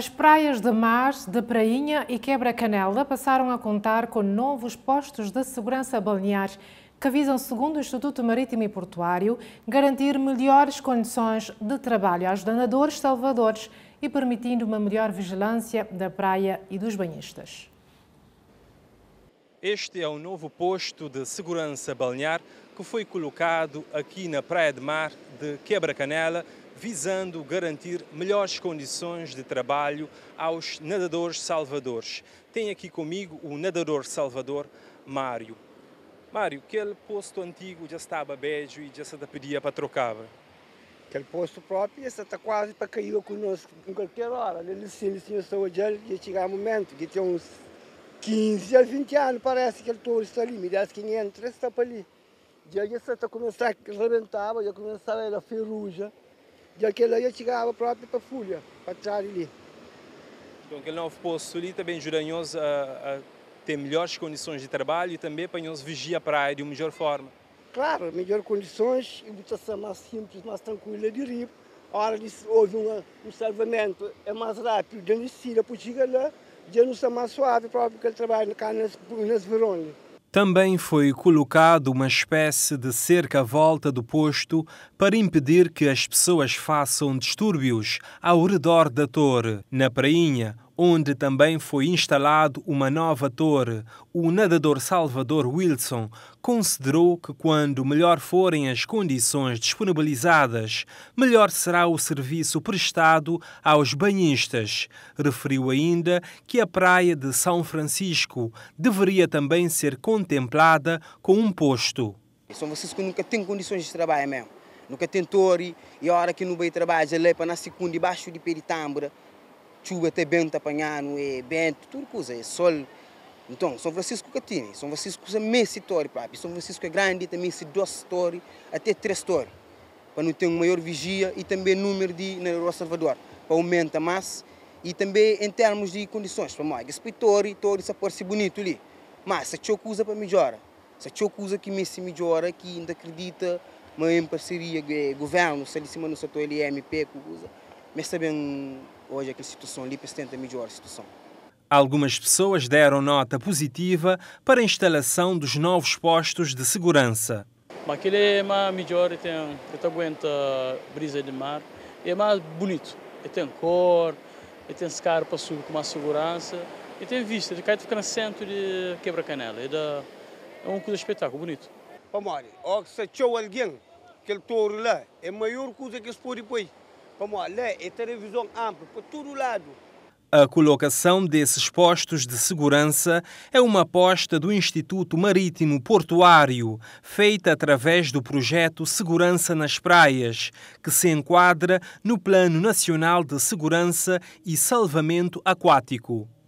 As praias de Mar, de Prainha e Quebra-Canela passaram a contar com novos postos de segurança balneares que visam, segundo o Instituto Marítimo e Portuário, garantir melhores condições de trabalho aos danadores salvadores e permitindo uma melhor vigilância da praia e dos banhistas. Este é o novo posto de segurança balnear que foi colocado aqui na Praia de Mar de Quebra-Canela, visando garantir melhores condições de trabalho aos nadadores salvadores. Tenho aqui comigo o nadador salvador Mário. Mário, aquele posto antigo já estava beijo e já se pedia para trocar? Aquele posto próprio já está quase para cair conosco em qualquer hora. Ele sim, ele tinha saúde, ia chegar o momento que tinha uns 15 a 20 anos, parece que ele touro está ali, me dá 500, está para ali. já aí essa a rebentar, já começava a ferrugem de aquele aí eu chegava próprio para folha para trás ali. Então, aquele novo poço ali também ajuda a, a, ter melhores condições de trabalho e também para nos a praia de uma melhor forma. Claro, melhores condições, imitação mais simples, mais tranquila de rio. A hora de houve um, um salvamento é mais rápido, de Sira, para chegar lá, de não está é mais suave, próprio que ele trabalha cá nas, nas verões. Também foi colocado uma espécie de cerca à volta do posto para impedir que as pessoas façam distúrbios ao redor da torre. Na prainha, onde também foi instalado uma nova torre, o nadador Salvador Wilson considerou que, quando melhor forem as condições disponibilizadas, melhor será o serviço prestado aos banhistas. Referiu ainda que a praia de São Francisco deveria também ser contemplada com um posto. São Francisco nunca tem condições de trabalho mesmo. Nunca tem torre, e a hora que não vai trabalhar, é para na segunda, debaixo de Peritambra chuva até bento apanhando, é bento, tudo coisa, é sol. Então, São Francisco que tem, São Francisco é mês história, papi. São Francisco é grande, também se duas histórias, até três histórias. Para não ter uma maior vigia e também número de na Salvador, para aumentar mais. E também em termos de condições, para mais. Respeitório, todo isso aparece bonito ali. Mas se a coisa para melhorar, se a coisa que me se melhora, que ainda acredita, mas em parceria, governo, se ele se manda o setor LMP, coisa, mas também hoje aquela situação ali tenta melhorar a situação. Algumas pessoas deram nota positiva para a instalação dos novos postos de segurança. Aquele é mais melhor, tem, que aguenta brisa de mar, é mais bonito, tem cor, tem escar para com mais segurança, e tem vista, de cá fica no centro de Quebra-Canela, é, é um coisa espetáculo, bonito. Vamos olha, se achou alguém que ele torre lá, é maior coisa que se pode depois como e televisão ampla, por todo lado. A colocação desses postos de segurança é uma aposta do Instituto Marítimo Portuário, feita através do projeto Segurança nas Praias, que se enquadra no Plano Nacional de Segurança e Salvamento Aquático.